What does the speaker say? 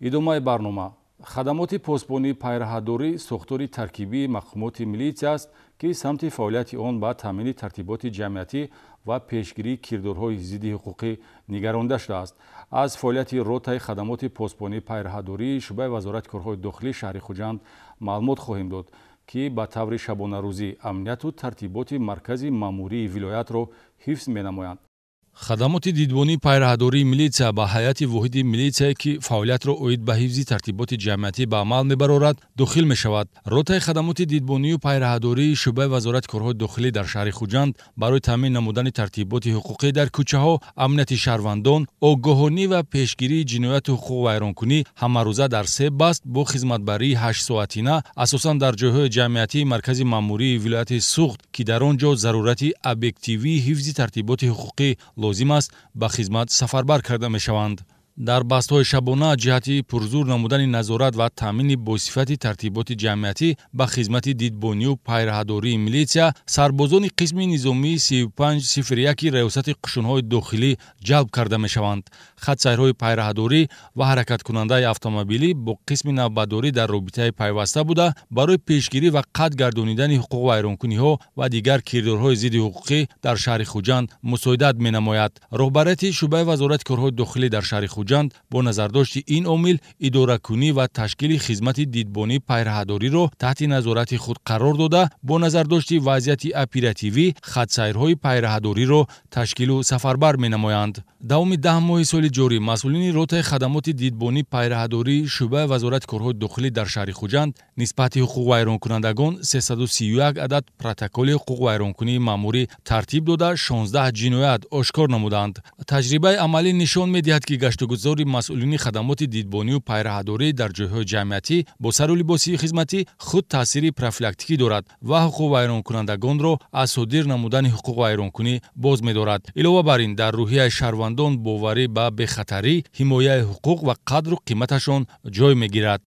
идомаи барнома хадамоти посбонии пайраҳадорӣ сохтори таркибии мақомоти милитсия аст ки самти фаъолияти он ба таъмини тартиботи ҷамъиятӣ ва пешгирии кирдорҳои зидди ҳуқуқӣ нигаронда шудааст аз фаъолияти ротаи хадамоти посбонии пайраҳадории шӯъбаи вазорати корҳои дохилии шаҳри хуҷанд маълумот хоҳем дод ки ба таври шабонарӯзӣ амнияту тартиботи маркази маъмурии вилоятро ҳифз менамоянд хадамоти дидбонии пайраҳадории милитсия ба ҳайати воҳиди милитсияе ки фаъолиятро оид ба ҳифзи тартиботи ҷамъиятӣ ба амал мебарорад дохил мешавад ротаи хадамоти дидбонию пайраҳадории шӯъбаи вазорати корҳои дохилӣ дар шаҳри хуҷанд барои таъмин намудани тартиботи ҳуқуқӣ дар кӯчаҳо амнияти шаҳрвандон огоҳонӣ ва пешгирии ҷинояти ҳуқуқвайронкунӣ ҳамарӯза дар се баст бо хизматбарии ҳаштсоатина асосан дар ҷойҳои ҷамъиятии маркази мамурии вилояти суғд ки дар он ҷо зарурати объективии ҳифзи тартиботи ҳуқуқӣ лозим аст ба хизмат сафарбар карда мешаванд дар бастҳои шабона ҷиҳати пурзӯр намудани назорат ва таъмини босифати тартиботи ҷамъиятӣ ба хизмати дидбонию пайраҳадории милисия сарбозони қисми низомии 3501 раёсати қушунҳои дохилӣ ҷалб карда мешаванд хатсайрҳои пайраҳадорӣ ва ҳаракаткунандаи автомобилӣ бо қисми навбатдорӣ дар робитаи пайваста буда барои пешгирӣ ва қатъ гардонидани ҳуқуқ вайронкуниҳо ва дигар кирдорҳои зидди ҳуқуқӣ дар шаҳри хуҷанд мусоидат менамояд роҳбарияти шӯъбаи вазорати корҳои дохилӣ дар шаҳри хуҷанд гуҷанд бо назардошти ин омил идоракунӣ ва ташкили хизмати дидбони пайраҳадориро таҳти назорати худ қарор дода бо назардошти вазъияти оперативӣ хатсайрҳои пайраҳадориро ташкилу сафарбар менамоянд давоми даҳ моҳи соли ҷорӣ масъулини ротаи хадамоти дидбони пайраҳадории шӯъбаи вазорати корҳои дохилӣ дар шаҳри хуҷанд нисбати ҳуқуқвайронкунандагон 331 адад протоколи ҳуқуқвайронкунии маъмурӣ тартиб дода 16 ҷиноят ошкор намуданд таҷрибаи амалӣ нишон медиҳад ки гаштугу баргузори масъулини хадамоти дидбонию пайраҳадорӣ дар ҷойҳои ҷамъиятӣ бо сару либосии хизматӣ худ таъсири профилактикӣ дорад ва ҳуқуқвайронкунандагонро аз содир намудани ҳуқуқвайронкунӣ боз медорад илова бар ин дар рӯҳияи шаҳрвандон боварӣ ба бехатарӣ ҳимояи ҳуқуқ ва қадру қиматашон ҷой мегирад